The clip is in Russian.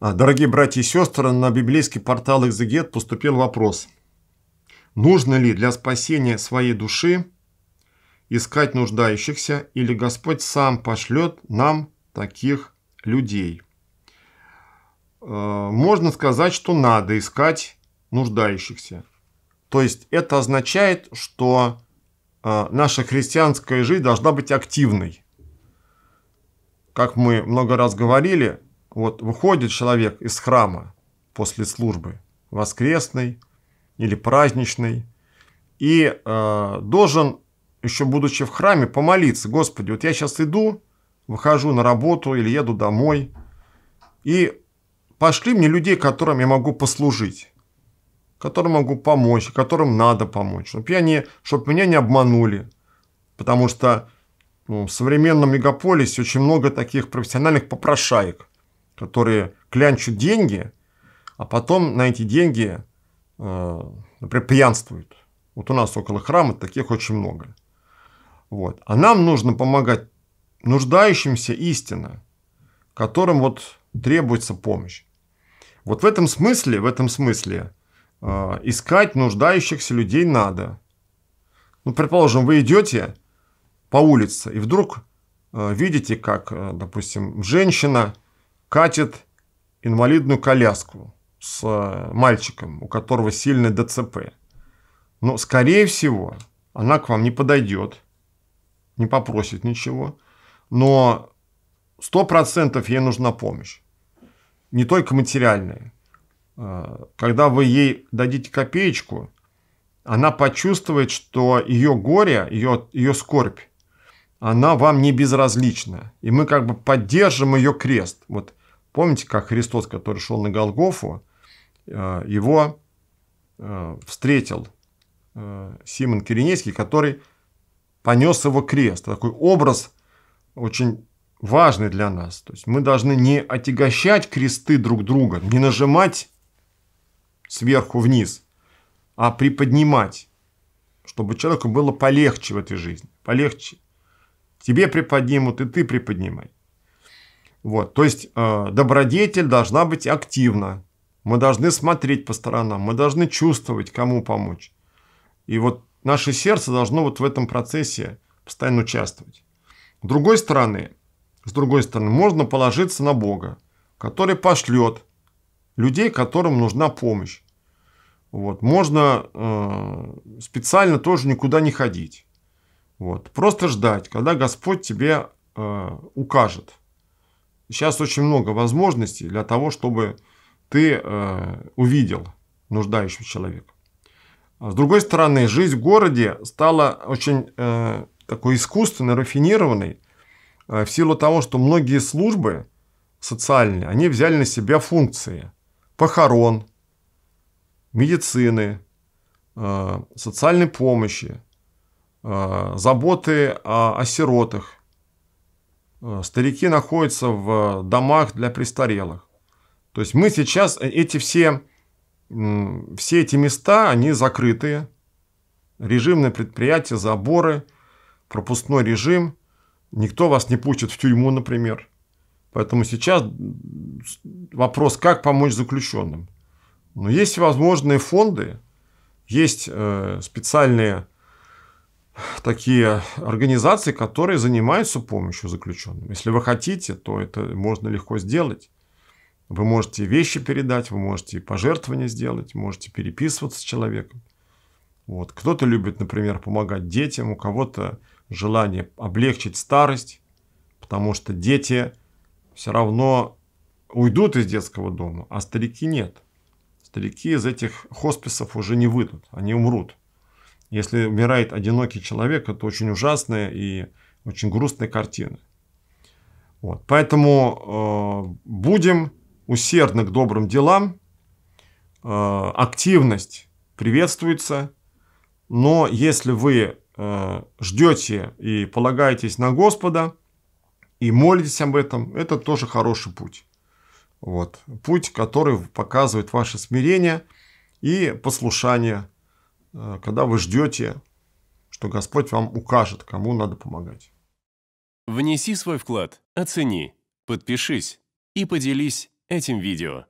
А, дорогие братья и сестры, на библейский портал «Экзегет» поступил вопрос. Нужно ли для спасения своей души искать нуждающихся, или Господь сам пошлет нам таких людей? Э, можно сказать, что надо искать нуждающихся. То есть это означает, что э, наша христианская жизнь должна быть активной. Как мы много раз говорили, вот выходит человек из храма после службы, воскресной или праздничной, и э, должен, еще будучи в храме, помолиться. Господи, вот я сейчас иду, выхожу на работу или еду домой, и пошли мне людей, которым я могу послужить, которым могу помочь, которым надо помочь, чтобы, я не, чтобы меня не обманули, потому что ну, в современном мегаполисе очень много таких профессиональных попрошаек, которые клянчат деньги, а потом на эти деньги, э, например, пьянствуют. Вот у нас около храма таких очень много. Вот. А нам нужно помогать нуждающимся истинно, которым вот требуется помощь. Вот в этом смысле, в этом смысле э, искать нуждающихся людей надо. Ну, предположим, вы идете по улице и вдруг э, видите, как, э, допустим, женщина – катит инвалидную коляску с э, мальчиком, у которого сильное ДЦП. Но, скорее всего, она к вам не подойдет, не попросит ничего, но сто процентов ей нужна помощь. Не только материальная. Э, когда вы ей дадите копеечку, она почувствует, что ее горе, ее, ее скорбь она вам не безразлична. И мы как бы поддержим ее крест. Вот помните, как Христос, который шел на Голгофу, э, его э, встретил э, Симон Киренейский, который понес его крест. Такой образ очень важный для нас. То есть мы должны не отягощать кресты друг друга, не нажимать сверху вниз, а приподнимать, чтобы человеку было полегче в этой жизни, полегче тебе приподнимут, и ты приподнимай. Вот, то есть э, добродетель должна быть активна. Мы должны смотреть по сторонам, мы должны чувствовать, кому помочь. И вот наше сердце должно вот в этом процессе постоянно участвовать. С другой стороны, с другой стороны, можно положиться на Бога, который пошлет людей, которым нужна помощь. Вот. Можно э, специально тоже никуда не ходить. Вот. Просто ждать, когда Господь тебе э, укажет. Сейчас очень много возможностей для того, чтобы ты э, увидел нуждающегося человека. А с другой стороны, жизнь в городе стала очень э, такой искусственной, рафинированной э, в силу того, что многие службы социальные, они взяли на себя функции похорон, медицины, э, социальной помощи, Э, заботы о, о сиротах. Э, старики находятся в домах для престарелых. То есть мы сейчас э, эти все, все эти места, они закрытые. Режимные предприятия, заборы, пропускной режим. Никто вас не пустит в тюрьму, например. Поэтому сейчас вопрос, как помочь заключенным. Но есть возможные фонды, есть специальные такие организации, которые занимаются помощью заключенным. Если вы хотите, то это можно легко сделать. Вы можете вещи передать, вы можете пожертвования сделать, можете переписываться с человеком. Вот. Кто-то любит, например, помогать детям, у кого-то желание облегчить старость, потому что дети все равно уйдут из детского дома, а старики нет. Старики из этих хосписов уже не выйдут, они умрут. Если умирает одинокий человек, это очень ужасная и очень грустная картина. Вот. Поэтому э, будем усердны к добрым делам. Э, активность приветствуется. Но если вы э, ждете и полагаетесь на Господа и молитесь об этом, это тоже хороший путь. Вот. Путь, который показывает ваше смирение и послушание Э, когда вы ждете, что Господь вам укажет, кому надо помогать. Внеси свой вклад, оцени, подпишись и поделись этим видео.